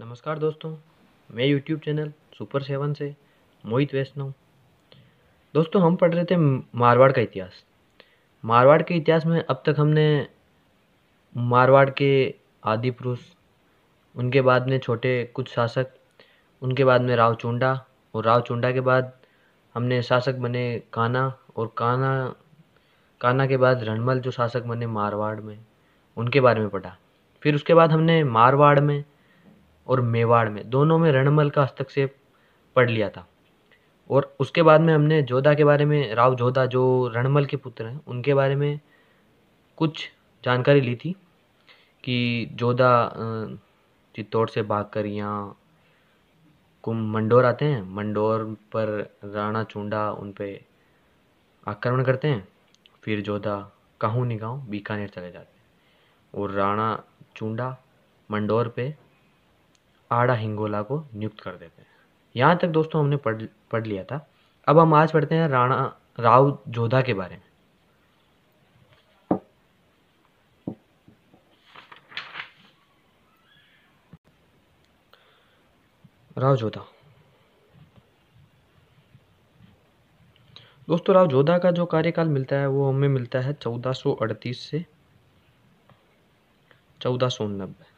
नमस्कार दोस्तों मैं यूट्यूब चैनल सुपर सेवन से मोहित वैष्णव दोस्तों हम पढ़ रहे थे मारवाड़ का इतिहास मारवाड़ के इतिहास में अब तक हमने मारवाड़ के आदि पुरुष उनके बाद में छोटे कुछ शासक उनके बाद में राव चूंडा और राव चूंडा के बाद हमने शासक बने काना और काना काना के बाद रणमल जो शासक बने मारवाड़ में उनके बारे में पढ़ा फिर उसके बाद हमने मारवाड़ में और मेवाड़ में दोनों में रणमल का हस्तक्षेप पढ़ लिया था और उसके बाद में हमने जोधा के बारे में राव जोधा जो रणमल के पुत्र हैं उनके बारे में कुछ जानकारी ली थी कि जोधा चित्तौड़ से भाग कर यहाँ कुंभ मंडोर आते हैं मंडोर पर राणा चूंडा उन पर आक्रमण करते हैं फिर जोधा कहूँ निगाँव बीकानेर चले जाते हैं और राणा चूंडा मंडोर पे आड़ा हिंगोला को नियुक्त कर देते हैं यहाँ तक दोस्तों हमने पढ़ पढ़ लिया था अब हम आज पढ़ते हैं राणा राव जोधा के बारे में राव जोधा दोस्तों राव जोधा का जो कार्यकाल मिलता है वो हमें मिलता है 1438 से चौदह सौ नब्बे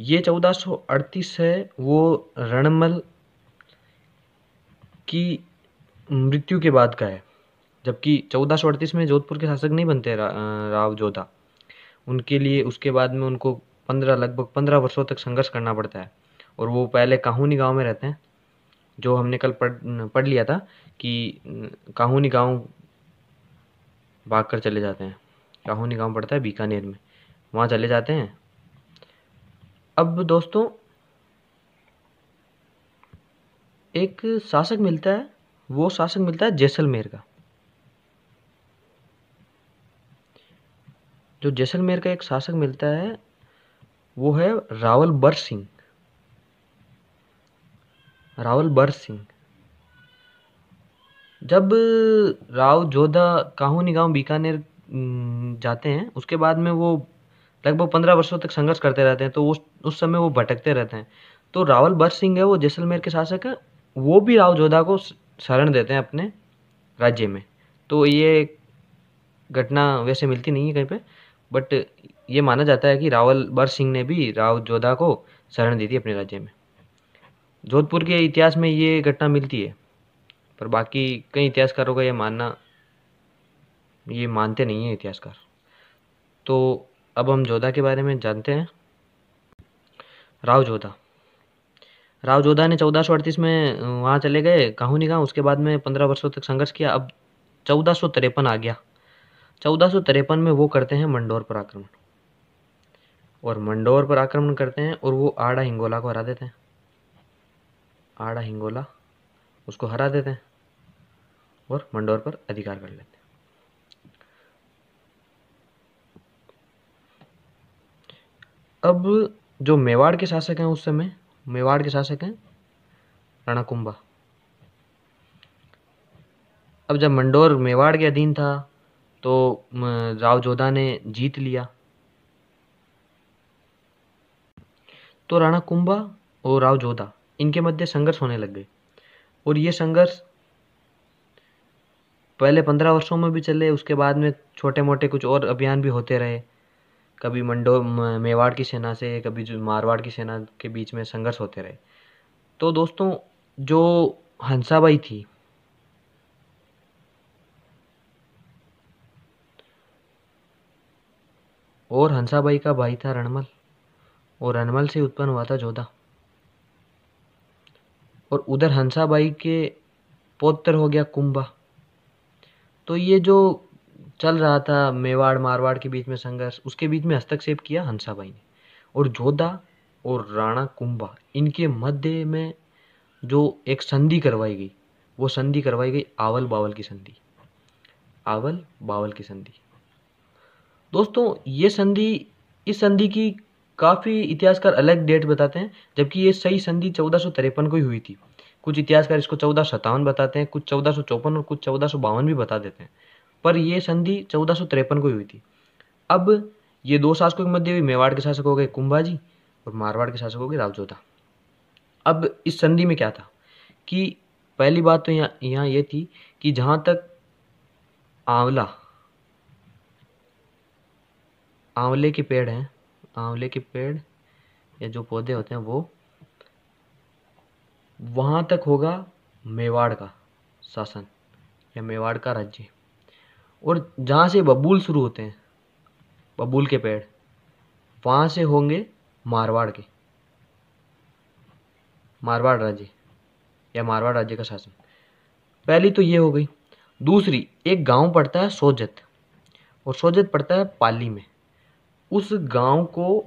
ये चौदह सौ अड़तीस है वो रणमल की मृत्यु के बाद का है जबकि चौदह सौ अड़तीस में जोधपुर के शासक नहीं बनते रा, राव जोधा उनके लिए उसके बाद में उनको पंद्रह लगभग पंद्रह वर्षों तक संघर्ष करना पड़ता है और वो पहले काहूनी गांव में रहते हैं जो हमने कल पढ़ पढ़ लिया था कि काहूनी गांव भाग कर चले जाते हैं काहूनी गांव पड़ता है बीकानेर में वहाँ चले जाते हैं अब दोस्तों एक शासक मिलता है वो शासक मिलता है जैसलमेर का जो जैसलमेर का एक शासक मिलता है वो है रावल बर सिंह रावल बर सिंह जब राव जोधा काहूनी गांव बीकानेर जाते हैं उसके बाद में वो लगभग पंद्रह वर्षों तक संघर्ष करते रहते हैं तो उस उस समय वो भटकते रहते हैं तो रावल बर सिंह है वो जैसलमेर के शासक हैं वो भी राव जोधा को शरण देते हैं अपने राज्य में तो ये घटना वैसे मिलती नहीं है कहीं पे बट ये माना जाता है कि रावल बर सिंह ने भी राव जोधा को शरण दी थी अपने राज्य में जोधपुर के इतिहास में ये घटना मिलती है पर बाकी कई इतिहासकारों का ये मानना ये मानते नहीं हैं इतिहासकार तो अब हम जोधा के बारे में जानते हैं राव जोधा राव जोधा ने चौदह सौ अड़तीस में वहाँ चले गए नहीं कहाँ उसके बाद में पंद्रह वर्षों तक संघर्ष किया अब चौदह सौ तिरपन आ गया चौदह सौ तिरपन में वो करते हैं मंडोर पर आक्रमण और मंडोर पर आक्रमण करते हैं और वो आड़ा हिंगोला को हरा देते हैं आड़ा हिंगोला उसको हरा देते हैं और मंडोर पर अधिकार कर लेते हैं अब जो मेवाड़ के शासक हैं उस समय मेवाड़ के शासक हैं कुंभा अब जब मंडोर मेवाड़ के अधीन था तो राव जोधा ने जीत लिया तो राणा कुंभा और राव जोधा इनके मध्य संघर्ष होने लग गए और ये संघर्ष पहले पंद्रह वर्षों में भी चले उसके बाद में छोटे मोटे कुछ और अभियान भी होते रहे कभी मंडो मेवाड़ की सेना से कभी जो मारवाड़ की सेना के बीच में संघर्ष होते रहे तो दोस्तों जो हंसाबाई थी और हंसाबाई का भाई था रणमल और रणमल से उत्पन्न हुआ था जोधा और उधर हंसाबाई के पोत्र हो गया कुंभा तो ये जो चल रहा था मेवाड़ मारवाड़ के बीच में संघर्ष उसके बीच में हस्तक्षेप किया हंसाबाई ने और जोधा और राणा कुंभा इनके मध्य में जो एक संधि करवाई गई वो संधि करवाई गई आवल बावल की संधि आवल बावल की संधि दोस्तों ये संधि इस संधि की काफ़ी इतिहासकार अलग डेट बताते हैं जबकि ये सही संधि चौदह को ही हुई थी कुछ इतिहासकार इसको चौदह बताते हैं कुछ चौदह और कुछ चौदह भी बता देते हैं पर यह संधि चौदह सौ तिरपन को हुई थी अब ये दो शासकों के मध्य हुई मेवाड़ के शासक हो गए कुंभाजी और मारवाड़ के शासक हो गए रावजोधा अब इस संधि में क्या था कि पहली बात तो यहाँ यहाँ ये थी कि जहाँ तक आंवला आंवले के पेड़ हैं आंवले के पेड़ या जो पौधे होते हैं वो वहाँ तक होगा मेवाड़ का शासन या मेवाड़ का राज्य और जहाँ से बबूल शुरू होते हैं बबूल के पेड़ वहाँ से होंगे मारवाड़ के मारवाड़ राज्य या मारवाड़ राज्य का शासन पहली तो ये हो गई दूसरी एक गांव पड़ता है सोजत और सोजत पड़ता है पाली में उस गांव को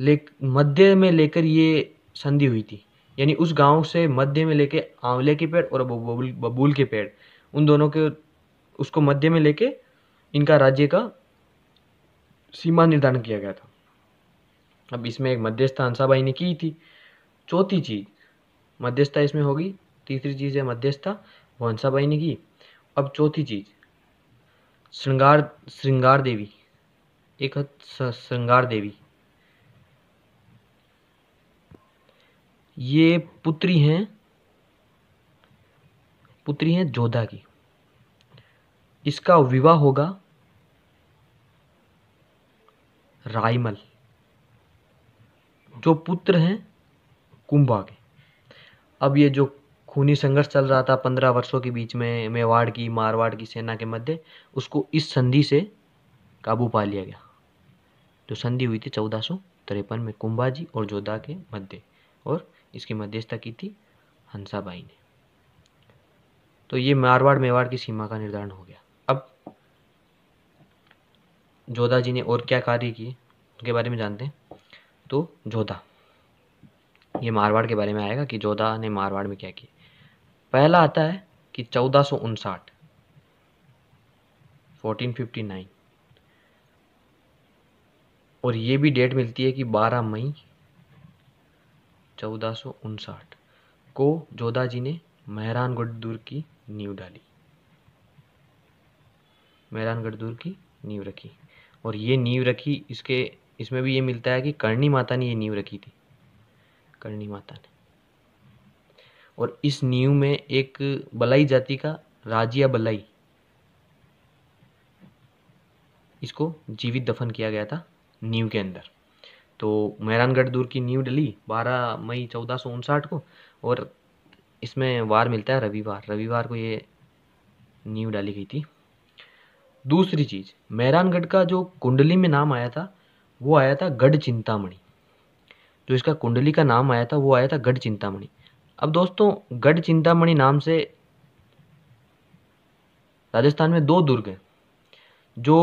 ले मध्य में लेकर ये संधि हुई थी यानी उस गांव से मध्य में लेके आंवले के पेड़ और बबूल बबूल के पेड़ उन दोनों के उसको मध्य में लेके इनका राज्य का सीमा निर्धारण किया गया था अब इसमें एक मध्यस्थता हंसाबाई ने की थी चौथी चीज मध्यस्थता इसमें होगी तीसरी चीज है मध्यस्थता वो हंसाबाई ने की अब चौथी चीज श्रृंगार श्रृंगार देवी एक श्रृंगार देवी ये पुत्री हैं पुत्री हैं जोधा की इसका विवाह होगा राइमल जो पुत्र हैं कुंभा के अब ये जो खूनी संघर्ष चल रहा था पंद्रह वर्षों के बीच में मेवाड़ की मारवाड़ की सेना के मध्य उसको इस संधि से काबू पा लिया गया जो संधि हुई थी चौदह सौ तिरपन में कुंभाजी और जोधा के मध्य और इसकी मध्यस्थता की थी हंसाबाई ने तो ये मारवाड़ मेवाड़ की सीमा का निर्धारण हो गया जोधा जी ने और क्या कार्य किए उनके बारे में जानते हैं तो जोधा ये मारवाड़ के बारे में आएगा कि जोधा ने मारवाड़ में क्या किया पहला आता है कि चौदह सौ उनसाठ फोर्टीन फिफ्टी नाइन और ये भी डेट मिलती है कि बारह मई चौदह सौ उनसाठ को जोधा जी ने मेहरानगढ़ दुर्ग की नींव डाली मेहरानगढ़ दुर्ग की नींव रखी और ये नींव रखी इसके इसमें भी ये मिलता है कि करणी माता ने ये नींव रखी थी करणी माता ने और इस नींव में एक बलाई जाति का राजिया बलाई इसको जीवित दफन किया गया था नींव के अंदर तो मेहरानगढ़ दूर की नींव डली 12 मई चौदह को और इसमें वार मिलता है रविवार रविवार को ये नींव डाली गई थी दूसरी चीज़ मेहरानगढ़ का जो कुंडली में नाम आया था वो आया था गढ़ चिंतामणि जो इसका कुंडली का नाम आया था वो आया था गढ़ चिंतामणि अब दोस्तों गढ़ चिंतामणि नाम से राजस्थान में दो दुर्ग हैं जो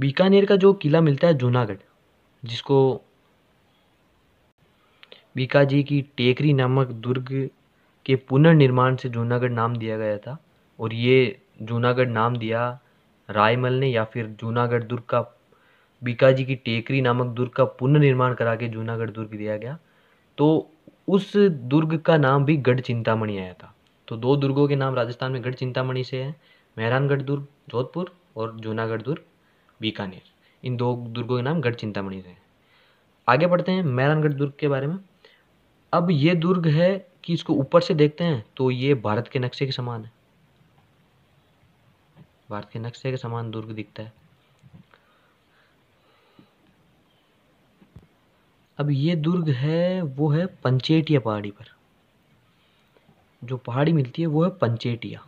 बीकानेर का जो किला मिलता है जूनागढ़ जिसको बीकाजी की टेकरी नामक दुर्ग के पुनर्निर्माण से जूनागढ़ नाम दिया गया था और ये जूनागढ़ नाम दिया रायमल ने या फिर जूनागढ़ दुर्ग का बीकाजी की टेकरी नामक दुर्ग का पुनर्निर्माण करा के जूनागढ़ दुर्ग दिया गया तो उस दुर्ग का नाम भी गढ़ चिंतामणि आया था तो दो दुर्गों के नाम राजस्थान में गढ़ चिंतामणि से है मेहरानगढ़ दुर्ग जोधपुर और जूनागढ़ दुर्ग बीकानेर इन दो दुर्गों के नाम गढ़ चिंतामणि से हैं आगे बढ़ते हैं मेहरानगढ़ दुर्ग के बारे में अब ये दुर्ग है कि इसको ऊपर से देखते हैं तो ये भारत के नक्शे के समान है भारत के नक्शे के समान दुर्ग दिखता है अब ये दुर्ग है वो है पंचेटिया पहाड़ी पर जो पहाड़ी मिलती है वो है पंचेटिया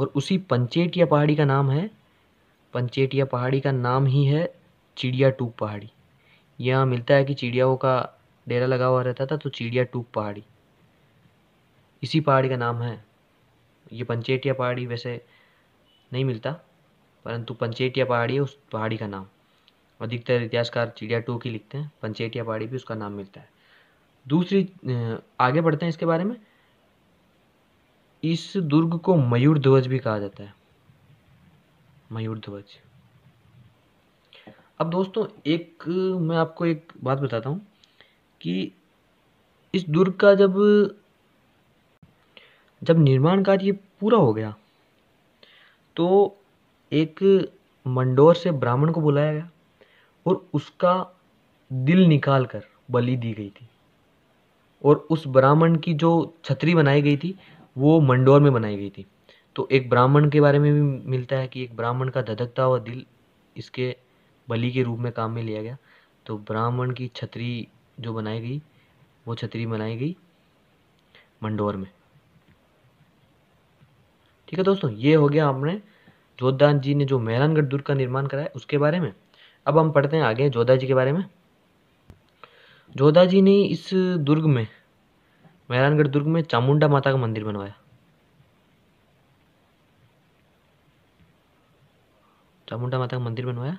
और उसी पंचेटिया पहाड़ी का नाम है पंचेटिया पहाड़ी का नाम ही है चिड़िया टूप पहाड़ी यहाँ मिलता है कि चिड़ियाओं का डेरा लगा हुआ रहता था तो चिड़िया टूप पहाड़ी इसी पहाड़ी का नाम है ये पंचेटिया पहाड़ी वैसे नहीं मिलता परंतु पंचेटिया पहाड़ी है उस पहाड़ी का नाम अधिकतर इतिहासकार चिड़िया टू की लिखते हैं पंचेटिया पहाड़ी भी उसका नाम मिलता है दूसरी आगे बढ़ते हैं इसके बारे में इस दुर्ग को मयूर ध्वज भी कहा जाता है मयूर ध्वज अब दोस्तों एक मैं आपको एक बात बताता हूँ कि इस दुर्ग का जब जब निर्माण कार्य पूरा हो गया तो एक मंडोर से ब्राह्मण को बुलाया गया और उसका दिल निकाल कर बलि दी गई थी और उस ब्राह्मण की जो छतरी बनाई गई थी वो मंडोर में बनाई गई थी तो एक ब्राह्मण के बारे में भी मिलता है कि एक ब्राह्मण का धधकता हुआ दिल इसके बलि के रूप में काम में लिया गया तो ब्राह्मण की छतरी जो बनाई गई वो छतरी बनाई गई मंडोर में ठीक है दोस्तों ये हो गया हमने जोधा जी ने जो मेहरानगढ़ दुर्ग का निर्माण कराया उसके बारे में अब हम पढ़ते हैं आगे जोधा जी के बारे में जोधा जी ने इस दुर्ग में मेहरानगढ़ दुर्ग में चामुंडा माता का मंदिर बनवाया चामुंडा माता का मंदिर बनवाया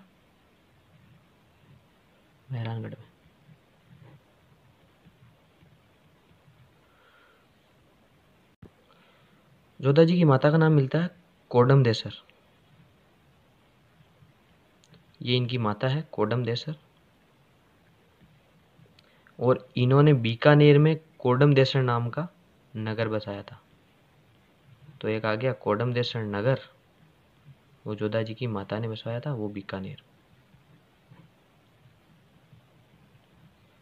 मेहरानगढ़ में जोधा जी की माता का नाम मिलता है कोडम देसर ये इनकी माता है कोडम देसर और इन्होंने बीकानेर में कोडम देसर नाम का नगर बसाया था तो एक आ गया कोडम देसर नगर वो जोधा जी की माता ने बसवाया था वो बीकानेर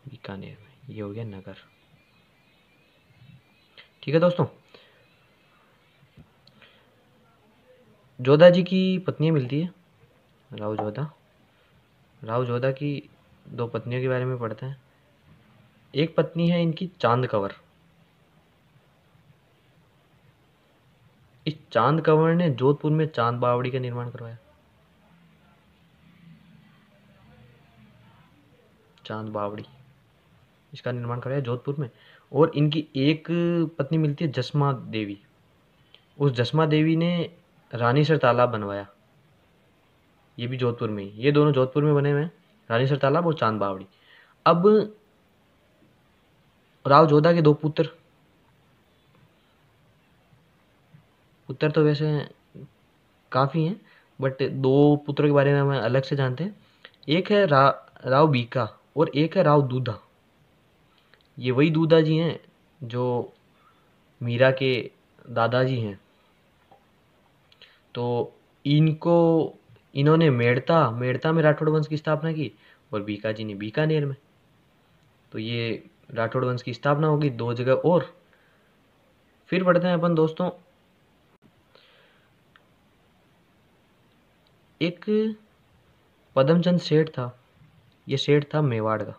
बीकानेर में ये हो गया नगर ठीक है दोस्तों जोधा जी की पत्नियाँ मिलती है राव जोधा राव जोधा की दो पत्नियों के बारे में पढ़ते हैं एक पत्नी है इनकी चांद कंवर इस चांद कंवर ने जोधपुर में चांद बावड़ी का निर्माण करवाया चांद बावड़ी इसका निर्माण करवाया जोधपुर में और इनकी एक पत्नी मिलती है जसमा देवी उस जसमा देवी ने रानी सर तालाब बनवाया ये भी जोधपुर में ये दोनों जोधपुर में बने हुए हैं रानी सर तालाब और चांद बावड़ी अब राव जोधा के दो पुत्र पुत्र तो वैसे काफ़ी हैं बट दो पुत्रों के बारे में हम अलग से जानते हैं एक है रा राव बीका और एक है राव दूधा ये वही दूधा जी हैं जो मीरा के दादाजी हैं तो इनको इन्होंने मेड़ता मेड़ता में राठौड़ वंश की स्थापना की और बीकाजी ने बीकानेर में तो ये राठौड़ वंश की स्थापना होगी दो जगह और फिर बढ़ते हैं अपन दोस्तों एक पदमचंद सेठ था ये सेठ था मेवाड़ का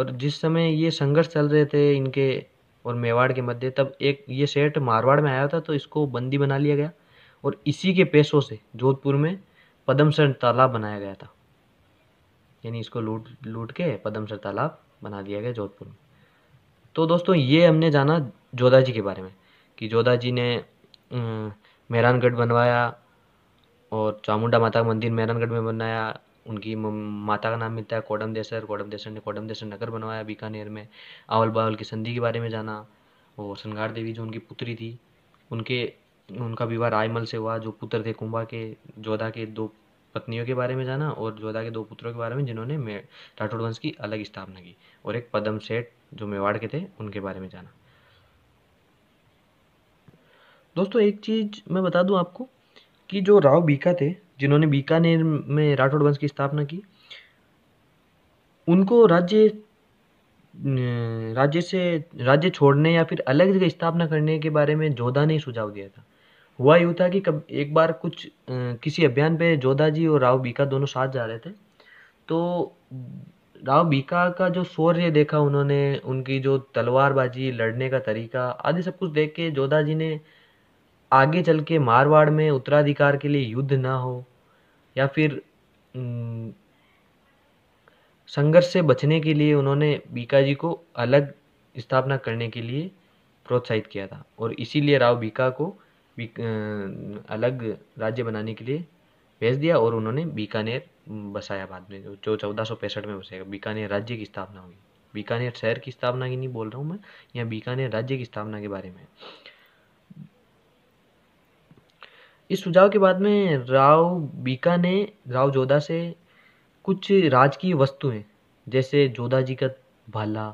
और जिस समय ये संघर्ष चल रहे थे इनके और मेवाड़ के मध्य तब एक ये सेठ मारवाड़ में आया था तो इसको बंदी बना लिया गया और इसी के पैसों से जोधपुर में पदमसर तालाब बनाया गया था यानी इसको लूट लूट के पदमसर तालाब बना दिया गया जोधपुर में तो दोस्तों ये हमने जाना जोधा जी के बारे में कि जोधा जी ने मेहरानगढ़ बनवाया और चामुंडा माता का मंदिर मेहरानगढ़ में बनाया उनकी माता का नाम मिलता है कोडम देसर कोडम देसर ने कोडम देसर नगर बनवाया बीकानेर में आवल बावल की संधि के बारे में जाना और संगार देवी जो उनकी पुत्री थी उनके उनका विवाह रायमल से हुआ जो पुत्र थे कुंभा के जोधा के दो पत्नियों के बारे में जाना और जोधा के दो पुत्रों के बारे में जिन्होंने राठौड़ वंश की अलग स्थापना की और एक पदम सेठ जो मेवाड़ के थे उनके बारे में जाना दोस्तों एक चीज़ मैं बता दूं आपको कि जो राव बीका थे जिन्होंने बीकानेर में राठौड़ वंश की स्थापना की उनको राज्य राज्य से राज्य छोड़ने या फिर अलग जगह स्थापना करने के बारे में जोधा ने सुझाव दिया था हुआ यूँ था कि कब एक बार कुछ किसी अभियान पे जोधा जी और राव बीका दोनों साथ जा रहे थे तो राव बीका का जो शौर्य देखा उन्होंने उनकी जो तलवारबाजी लड़ने का तरीका आदि सब कुछ देख के जोधा जी ने आगे चल के मारवाड़ में उत्तराधिकार के लिए युद्ध ना हो या फिर संघर्ष से बचने के लिए उन्होंने बीका जी को अलग स्थापना करने के लिए प्रोत्साहित किया था और इसीलिए राव बीका को अलग राज्य बनाने के लिए भेज दिया और उन्होंने बीकानेर बसाया बाद में जो चौदह सौ पैंसठ में बसेगा बीकानेर राज्य की स्थापना हुई बीकानेर शहर की स्थापना की नहीं बोल रहा हूँ मैं यहाँ बीकानेर राज्य की स्थापना के बारे में इस सुझाव के बाद में राव बीका ने राव जोधा से कुछ राजकीय वस्तुएं जैसे जोधा जी का भाला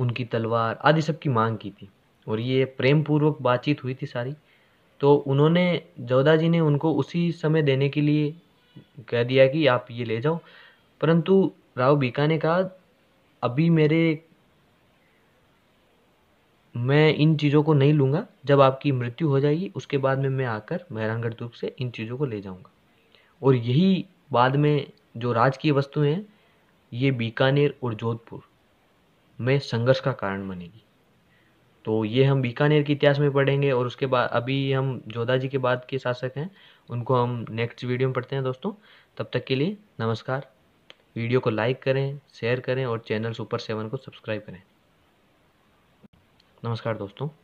उनकी तलवार आदि सब की मांग की थी और ये प्रेम पूर्वक बातचीत हुई थी सारी तो उन्होंने जोधा जी ने उनको उसी समय देने के लिए कह दिया कि आप ये ले जाओ परंतु राव बीका ने कहा अभी मेरे मैं इन चीज़ों को नहीं लूँगा जब आपकी मृत्यु हो जाएगी उसके बाद में मैं आकर मेहरानगढ़ दुर्ग से इन चीज़ों को ले जाऊँगा और यही बाद में जो राजकीय वस्तुएं हैं ये बीकानेर और जोधपुर में संघर्ष का कारण बनेगी तो ये हम बीकानेर के इतिहास में पढ़ेंगे और उसके बाद अभी हम जोधा जी के बाद के शासक हैं उनको हम नेक्स्ट वीडियो में पढ़ते हैं दोस्तों तब तक के लिए नमस्कार वीडियो को लाइक करें शेयर करें और चैनल सुपर सेवन को सब्सक्राइब करें नमस्कार दोस्तों